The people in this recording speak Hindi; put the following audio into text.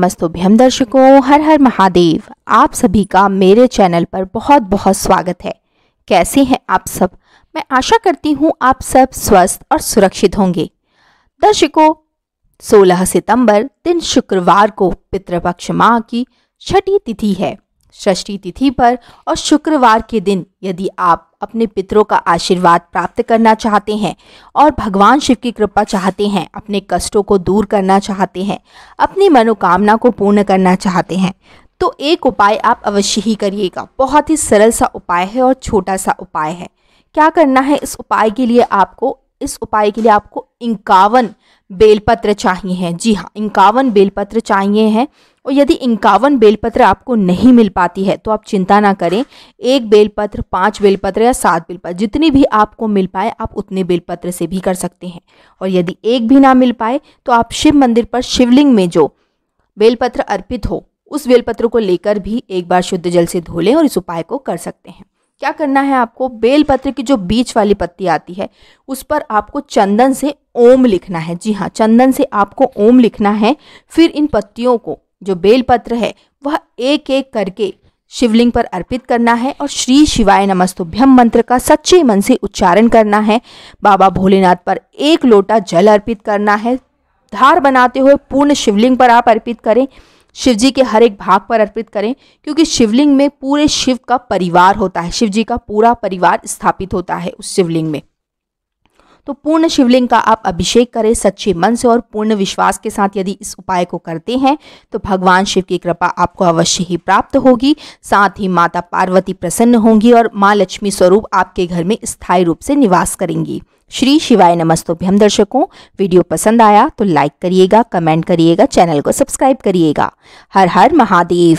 नमस्तुभ्यम दर्शकों हर हर महादेव आप सभी का मेरे चैनल पर बहुत बहुत स्वागत है कैसे हैं आप सब मैं आशा करती हूं आप सब स्वस्थ और सुरक्षित होंगे दर्शकों 16 सितंबर दिन शुक्रवार को पितृपक्ष माह की छठी तिथि है षष्ठी तिथि पर और शुक्रवार के दिन यदि आप अपने पितरों का आशीर्वाद प्राप्त करना चाहते हैं और भगवान शिव की कृपा चाहते हैं अपने कष्टों को दूर करना चाहते हैं अपनी मनोकामना को पूर्ण करना चाहते हैं तो एक उपाय आप अवश्य ही करिएगा बहुत ही सरल सा उपाय है और छोटा सा उपाय है क्या करना है इस उपाय के लिए आपको इस उपाय के लिए आपको इक्यावन बेलपत्र चाहिए हैं जी हाँ इक्यावन बेलपत्र चाहिए हैं और यदि इक्यावन बेलपत्र आपको नहीं मिल पाती है तो आप चिंता ना करें एक बेलपत्र पाँच बेलपत्र या सात बेलपत्र जितनी भी आपको मिल पाए आप उतने बेलपत्र से भी कर सकते हैं और यदि एक भी ना मिल पाए तो आप शिव मंदिर पर शिवलिंग में जो बेलपत्र अर्पित हो उस बेलपत्र को लेकर भी एक बार शुद्ध जल से धो लें और इस उपाय को कर सकते हैं क्या करना है आपको बेलपत्र की जो बीच वाली पत्ती आती है उस पर आपको चंदन से ओम लिखना है जी हाँ चंदन से आपको ओम लिखना है फिर इन पत्तियों को जो बेलपत्र है वह एक एक करके शिवलिंग पर अर्पित करना है और श्री शिवाय नमस्तुभ्यम मंत्र का सच्चे मन से उच्चारण करना है बाबा भोलेनाथ पर एक लोटा जल अर्पित करना है धार बनाते हुए पूर्ण शिवलिंग पर आप अर्पित करें शिव जी के हर एक भाग पर अर्पित करें क्योंकि शिवलिंग में पूरे शिव का परिवार होता है शिव जी का पूरा परिवार स्थापित होता है उस शिवलिंग में तो पूर्ण शिवलिंग का आप अभिषेक करें सच्चे मन से और पूर्ण विश्वास के साथ यदि इस उपाय को करते हैं तो भगवान शिव की कृपा आपको अवश्य ही प्राप्त होगी साथ ही माता पार्वती प्रसन्न होंगी और माँ लक्ष्मी स्वरूप आपके घर में स्थायी रूप से निवास करेंगी श्री शिवाय नमस्तोभ्यम दर्शकों वीडियो पसंद आया तो लाइक करिएगा कमेंट करिएगा चैनल को सब्सक्राइब करिएगा हर हर महादेव